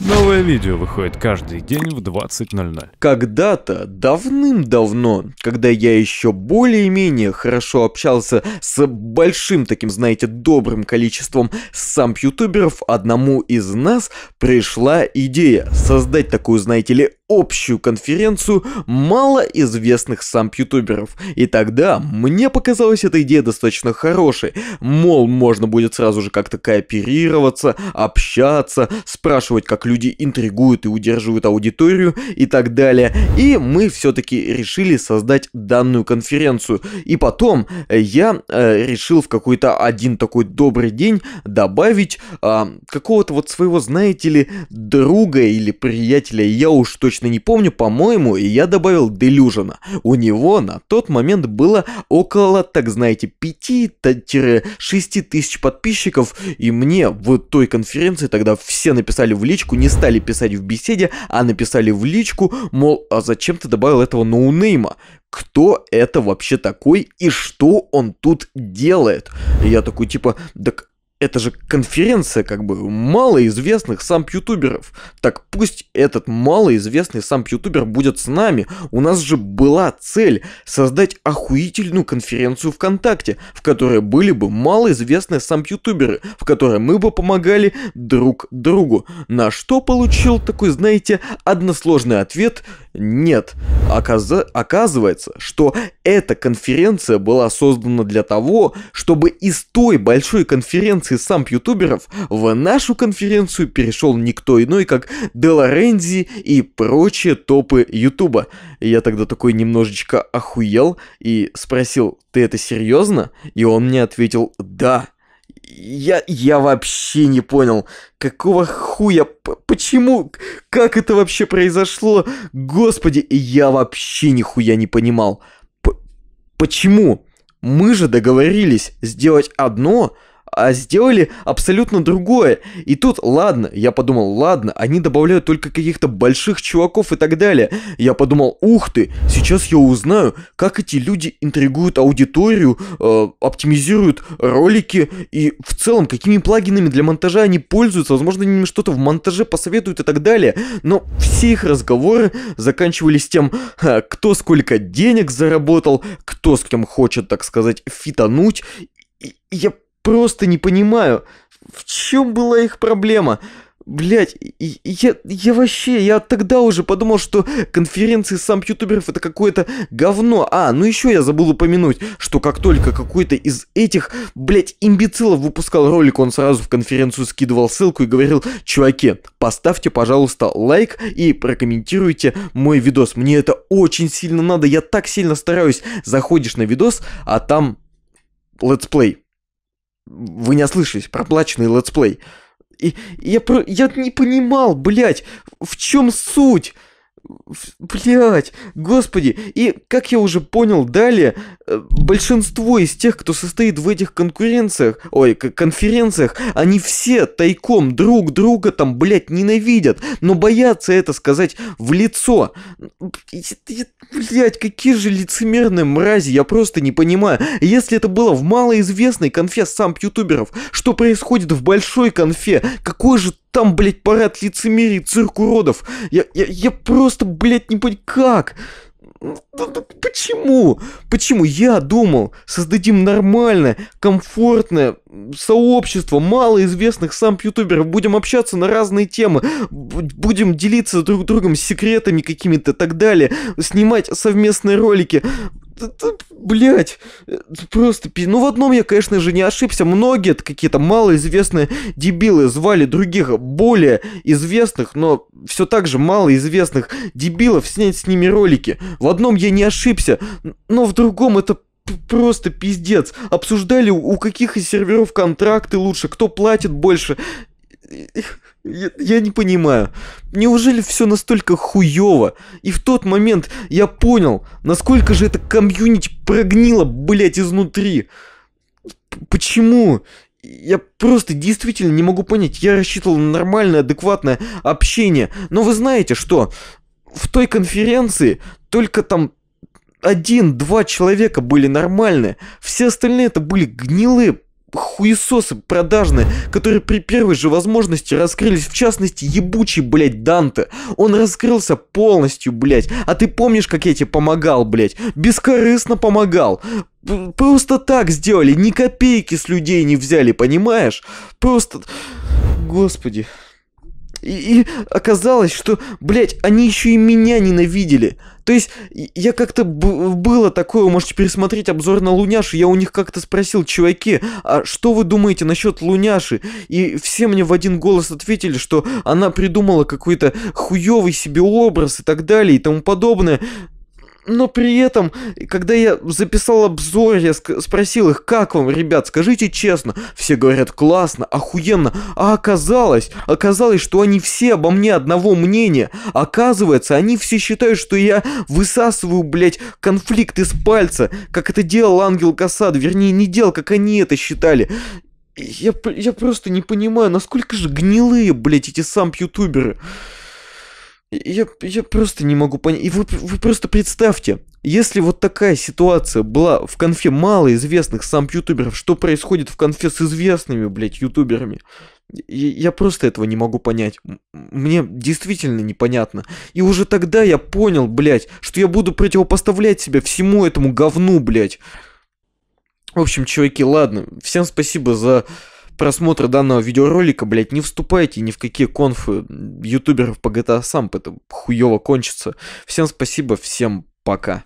Новое видео выходит каждый день в 20.00. Когда-то, давным-давно, когда я еще более-менее хорошо общался с большим таким, знаете, добрым количеством сам-ютуберов, одному из нас пришла идея создать такую, знаете ли, общую конференцию малоизвестных сам ютуберов. И тогда мне показалась эта идея достаточно хорошей. Мол, можно будет сразу же как-то кооперироваться, общаться, спрашивать, как люди интригуют и удерживают аудиторию и так далее. И мы все-таки решили создать данную конференцию. И потом э, я э, решил в какой-то один такой добрый день добавить э, какого-то вот своего, знаете ли, друга или приятеля. Я уж точно точно не помню, по-моему, и я добавил Делюжина. У него на тот момент было около, так знаете, 5-6 тысяч подписчиков, и мне в той конференции тогда все написали в личку, не стали писать в беседе, а написали в личку, мол, а зачем ты добавил этого ноунейма? кто это вообще такой и что он тут делает. И я такой, типа, так это же конференция как бы малоизвестных самп-ютуберов. Так пусть этот малоизвестный самп-ютубер будет с нами. У нас же была цель создать охуительную конференцию ВКонтакте, в которой были бы малоизвестные самп-ютуберы, в которой мы бы помогали друг другу. На что получил такой, знаете, односложный ответ – нет. Оказа... Оказывается, что эта конференция была создана для того, чтобы из той большой конференции сам ютуберов в нашу конференцию перешел никто иной, как Деларензи и прочие топы ютуба. Я тогда такой немножечко охуел и спросил, ты это серьезно? И он мне ответил, да я, я вообще не понял, какого хуя, почему, как это вообще произошло, господи, я вообще нихуя не понимал. П почему? Мы же договорились сделать одно, а сделали абсолютно другое. И тут, ладно, я подумал, ладно, они добавляют только каких-то больших чуваков и так далее. Я подумал, ух ты, сейчас я узнаю, как эти люди интригуют аудиторию, э, оптимизируют ролики и в целом, какими плагинами для монтажа они пользуются, возможно, они что-то в монтаже посоветуют и так далее. Но все их разговоры заканчивались тем, кто сколько денег заработал, кто с кем хочет, так сказать, фитануть. И я просто не понимаю, в чем была их проблема? Блять, я, я вообще, я тогда уже подумал, что конференции сам ютуберов это какое-то говно. А, ну еще я забыл упомянуть, что как только какой-то из этих, блять, имбецилов выпускал ролик, он сразу в конференцию скидывал ссылку и говорил, чуваки, поставьте, пожалуйста, лайк и прокомментируйте мой видос. Мне это очень сильно надо, я так сильно стараюсь. Заходишь на видос, а там летсплей вы не ослышались, проплаченный летсплей. И я, про... я не понимал, блядь, в чем суть? Блять, господи, и как я уже понял далее, э, большинство из тех, кто состоит в этих конкуренциях, ой, конференциях, они все тайком друг друга там, блять, ненавидят, но боятся это сказать в лицо. Блять, какие же лицемерные мрази, я просто не понимаю. Если это было в малоизвестной конфе сам ютуберов, что происходит в большой конфе, какой же там, блядь, парад лицемерий, цирк уродов. Я, я, я просто, блядь, не понимаю, как? Ну, ну, ну, почему? Почему? Я думал, создадим нормальное, комфортное сообщество малоизвестных сам ютуберов, будем общаться на разные темы, будем делиться друг другом секретами какими-то и так далее, снимать совместные ролики. Блять, э, просто пи... Ну в одном я, конечно же, не ошибся. Многие какие-то малоизвестные дебилы звали других более известных, но все так же малоизвестных дебилов снять с ними ролики. В одном я не ошибся, но в другом это просто пиздец. Обсуждали у каких из серверов контракты лучше, кто платит больше. Я, я не понимаю. Неужели все настолько хуево? И в тот момент я понял, насколько же это комьюнити прогнило, блять, изнутри. Почему? Я просто действительно не могу понять. Я рассчитывал на нормальное, адекватное общение. Но вы знаете, что в той конференции только там один-два человека были нормальные. Все остальные это были гнилые хуесосы продажные, которые при первой же возможности раскрылись, в частности, ебучий, блядь, Данте. Он раскрылся полностью, блядь. А ты помнишь, как я тебе помогал, блядь? Бескорыстно помогал. Просто так сделали, ни копейки с людей не взяли, понимаешь? Просто... Господи. И, и оказалось, что, блядь, они еще и меня ненавидели. То есть, я как-то было такое, вы можете пересмотреть обзор на Луняши, я у них как-то спросил, чуваки, а что вы думаете насчет Луняши? И все мне в один голос ответили, что она придумала какой-то хуевый себе образ и так далее и тому подобное. Но при этом, когда я записал обзор, я спросил их, как вам, ребят, скажите честно. Все говорят, классно, охуенно. А оказалось, оказалось, что они все обо мне одного мнения. Оказывается, они все считают, что я высасываю, блядь, конфликт из пальца, как это делал Ангел Касад, вернее, не делал, как они это считали. Я, я просто не понимаю, насколько же гнилые, блядь, эти сам ютуберы. Я, я просто не могу понять. И вы, вы просто представьте, если вот такая ситуация была в конфе малоизвестных сам ютуберов, что происходит в конфе с известными, блядь, ютуберами? Я просто этого не могу понять. Мне действительно непонятно. И уже тогда я понял, блядь, что я буду противопоставлять себя всему этому говну, блядь. В общем, чуваки, ладно. Всем спасибо за просмотра данного видеоролика, блядь, не вступайте ни в какие конфы ютуберов по GTA сам, это хуево кончится. Всем спасибо, всем пока.